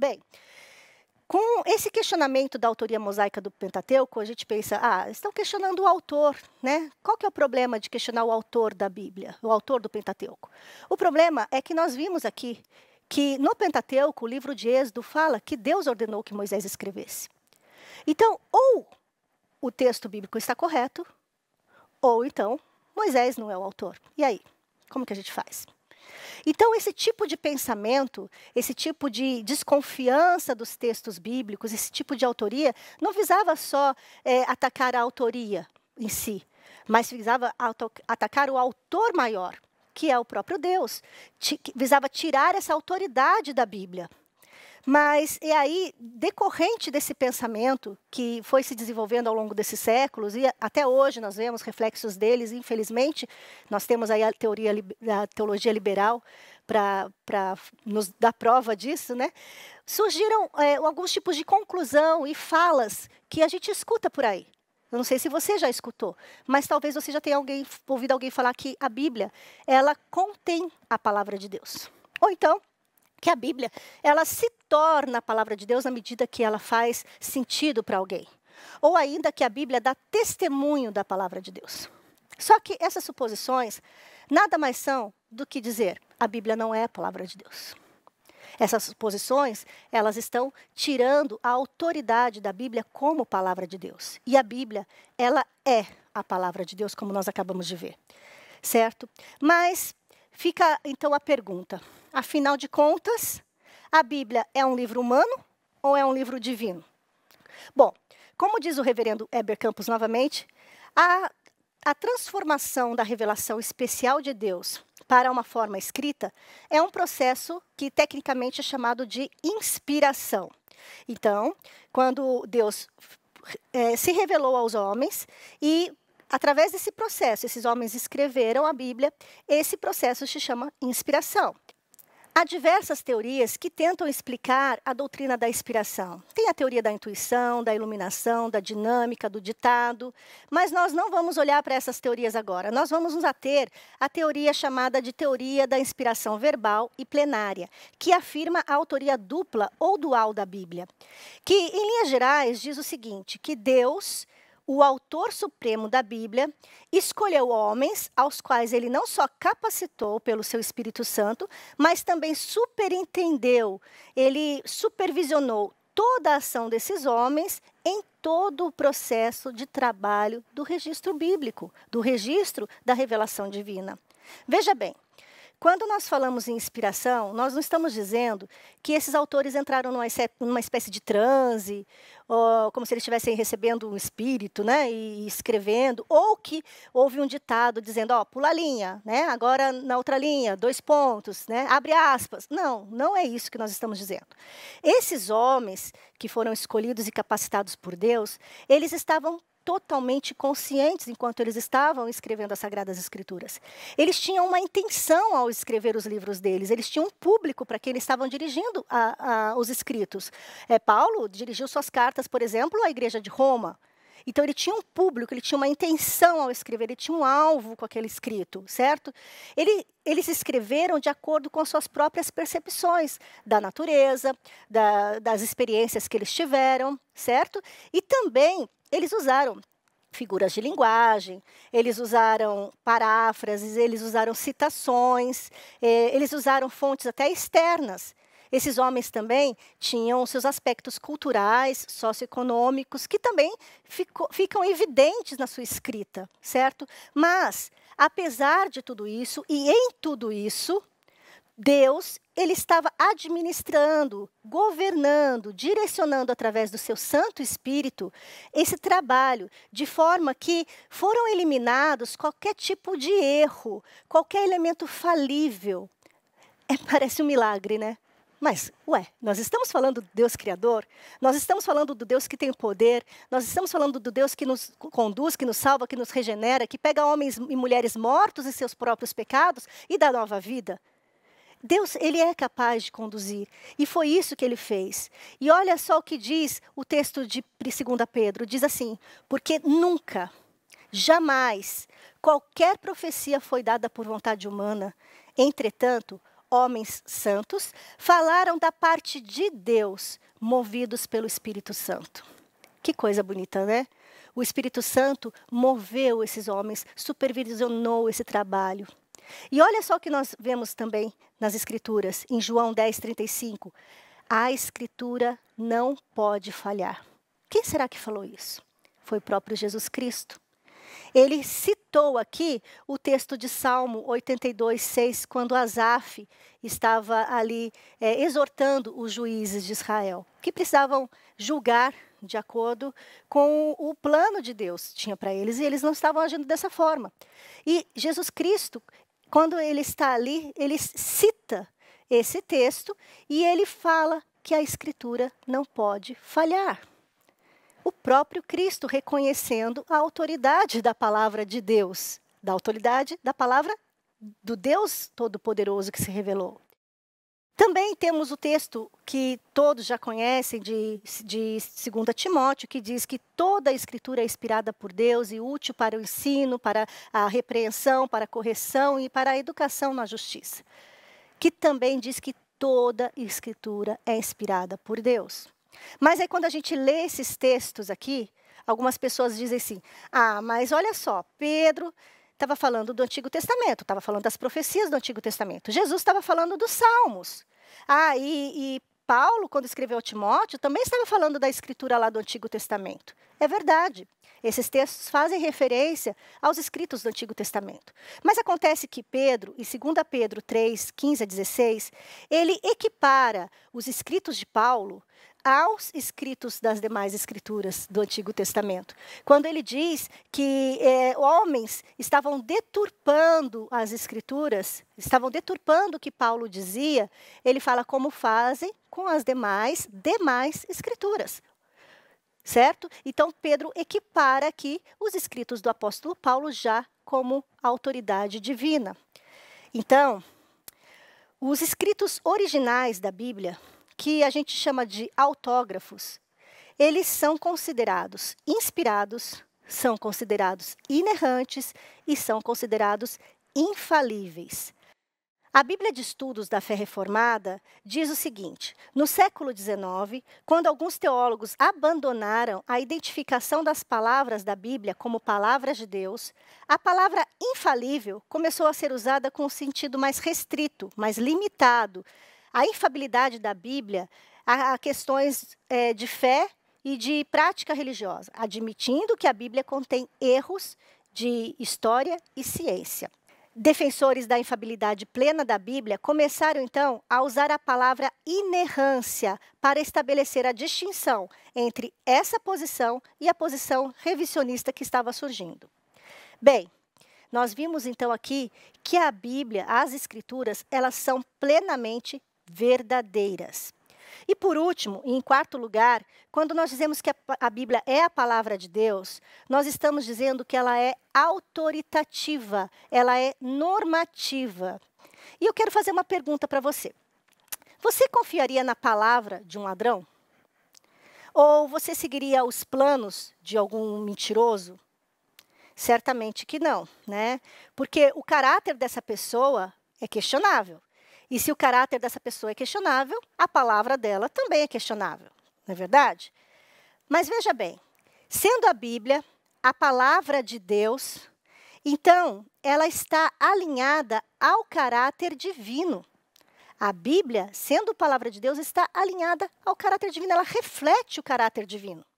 Bem, com esse questionamento da autoria mosaica do Pentateuco, a gente pensa, ah, estão questionando o autor, né? Qual que é o problema de questionar o autor da Bíblia, o autor do Pentateuco? O problema é que nós vimos aqui que no Pentateuco, o livro de Êxodo fala que Deus ordenou que Moisés escrevesse. Então, ou o texto bíblico está correto, ou então Moisés não é o autor. E aí, como que a gente faz? Então, esse tipo de pensamento, esse tipo de desconfiança dos textos bíblicos, esse tipo de autoria, não visava só é, atacar a autoria em si, mas visava atacar o autor maior, que é o próprio Deus. T visava tirar essa autoridade da Bíblia. Mas, e aí, decorrente desse pensamento que foi se desenvolvendo ao longo desses séculos, e até hoje nós vemos reflexos deles, infelizmente, nós temos aí a, teoria, a teologia liberal para nos dar prova disso, né? surgiram é, alguns tipos de conclusão e falas que a gente escuta por aí. Eu não sei se você já escutou, mas talvez você já tenha alguém, ouvido alguém falar que a Bíblia, ela contém a palavra de Deus. Ou então, que a Bíblia ela se torna a palavra de Deus na medida que ela faz sentido para alguém, ou ainda que a Bíblia dá testemunho da palavra de Deus. Só que essas suposições nada mais são do que dizer a Bíblia não é a palavra de Deus. Essas suposições, elas estão tirando a autoridade da Bíblia como palavra de Deus. E a Bíblia, ela é a palavra de Deus, como nós acabamos de ver. Certo? Mas Fica então a pergunta: afinal de contas, a Bíblia é um livro humano ou é um livro divino? Bom, como diz o reverendo Heber Campos novamente, a, a transformação da revelação especial de Deus para uma forma escrita é um processo que tecnicamente é chamado de inspiração. Então, quando Deus é, se revelou aos homens e Através desse processo, esses homens escreveram a Bíblia, esse processo se chama inspiração. Há diversas teorias que tentam explicar a doutrina da inspiração. Tem a teoria da intuição, da iluminação, da dinâmica, do ditado, mas nós não vamos olhar para essas teorias agora. Nós vamos nos ater à teoria chamada de teoria da inspiração verbal e plenária, que afirma a autoria dupla ou dual da Bíblia, que, em linhas gerais, diz o seguinte: que Deus o autor supremo da Bíblia, escolheu homens aos quais ele não só capacitou pelo seu Espírito Santo, mas também superintendeu, ele supervisionou toda a ação desses homens em todo o processo de trabalho do registro bíblico, do registro da revelação divina. Veja bem, quando nós falamos em inspiração, nós não estamos dizendo que esses autores entraram numa espécie de transe, como se eles estivessem recebendo um espírito né, e escrevendo, ou que houve um ditado dizendo, ó, pula a linha, né, agora na outra linha, dois pontos, né, abre aspas. Não, não é isso que nós estamos dizendo. Esses homens que foram escolhidos e capacitados por Deus, eles estavam totalmente conscientes enquanto eles estavam escrevendo as Sagradas Escrituras. Eles tinham uma intenção ao escrever os livros deles, eles tinham um público para quem eles estavam dirigindo a, a, os escritos. É, Paulo dirigiu suas cartas, por exemplo, à Igreja de Roma. Então ele tinha um público, ele tinha uma intenção ao escrever, ele tinha um alvo com aquele escrito, certo? Ele, eles escreveram de acordo com suas próprias percepções da natureza, da, das experiências que eles tiveram, certo? E também eles usaram figuras de linguagem, eles usaram paráfrases, eles usaram citações, eh, eles usaram fontes até externas. Esses homens também tinham seus aspectos culturais, socioeconômicos, que também ficam evidentes na sua escrita, certo? Mas, apesar de tudo isso, e em tudo isso, Deus, ele estava administrando, governando, direcionando através do seu Santo Espírito esse trabalho, de forma que foram eliminados qualquer tipo de erro, qualquer elemento falível. É, parece um milagre, né? Mas, ué, nós estamos falando do Deus Criador, nós estamos falando do Deus que tem o poder, nós estamos falando do Deus que nos conduz, que nos salva, que nos regenera, que pega homens e mulheres mortos em seus próprios pecados e dá nova vida. Deus, ele é capaz de conduzir. E foi isso que ele fez. E olha só o que diz o texto de 2 Pedro: diz assim, porque nunca, jamais, qualquer profecia foi dada por vontade humana. Entretanto, homens santos, falaram da parte de Deus, movidos pelo Espírito Santo. Que coisa bonita, né? O Espírito Santo moveu esses homens, supervisionou esse trabalho. E olha só o que nós vemos também nas Escrituras, em João 10, 35. A Escritura não pode falhar. Quem será que falou isso? Foi o próprio Jesus Cristo. Ele citou aqui o texto de Salmo 82, 6, quando Asaf estava ali é, exortando os juízes de Israel, que precisavam julgar de acordo com o plano de Deus tinha para eles, e eles não estavam agindo dessa forma. E Jesus Cristo, quando ele está ali, ele cita esse texto e ele fala que a escritura não pode falhar o próprio Cristo reconhecendo a autoridade da palavra de Deus, da autoridade da palavra do Deus Todo-Poderoso que se revelou. Também temos o texto que todos já conhecem de, de 2 Timóteo, que diz que toda a escritura é inspirada por Deus e útil para o ensino, para a repreensão, para a correção e para a educação na justiça. Que também diz que toda escritura é inspirada por Deus. Mas aí quando a gente lê esses textos aqui, algumas pessoas dizem assim: "Ah, mas olha só, Pedro estava falando do Antigo Testamento, estava falando das profecias do Antigo Testamento. Jesus estava falando dos Salmos. Ah, e, e Paulo, quando escreveu Timóteo, também estava falando da escritura lá do Antigo Testamento. É verdade. Esses textos fazem referência aos escritos do Antigo Testamento. Mas acontece que Pedro, em 2 Pedro 3, 15 a 16, ele equipara os escritos de Paulo aos escritos das demais escrituras do Antigo Testamento. Quando ele diz que é, homens estavam deturpando as escrituras, estavam deturpando o que Paulo dizia, ele fala como fazem com as demais demais escrituras. Certo? Então Pedro equipara aqui os escritos do apóstolo Paulo já como autoridade divina. Então, os escritos originais da Bíblia que a gente chama de autógrafos, eles são considerados inspirados, são considerados inerrantes e são considerados infalíveis. A Bíblia de Estudos da Fé Reformada diz o seguinte: no século XIX, quando alguns teólogos abandonaram a identificação das palavras da Bíblia como palavras de Deus, a palavra infalível começou a ser usada com um sentido mais restrito, mais limitado, a infabilidade da Bíblia a, a questões é, de fé e de prática religiosa, admitindo que a Bíblia contém erros de história e ciência. Defensores da infabilidade plena da Bíblia começaram então a usar a palavra inerrância para estabelecer a distinção entre essa posição e a posição revisionista que estava surgindo. Bem, nós vimos então aqui que a Bíblia, as escrituras, elas são plenamente verdadeiras. E por último, em quarto lugar, quando nós dizemos que a Bíblia é a palavra de Deus, nós estamos dizendo que ela é autoritativa, ela é normativa. E eu quero fazer uma pergunta para você. Você confiaria na palavra de um ladrão? Ou você seguiria os planos de algum mentiroso? Certamente que não, né? Porque o caráter dessa pessoa é questionável. E se o caráter dessa pessoa é questionável, a palavra dela também é questionável, não é verdade? Mas veja bem, sendo a Bíblia a palavra de Deus, então ela está alinhada ao caráter divino. A Bíblia, sendo a palavra de Deus, está alinhada ao caráter divino, ela reflete o caráter divino.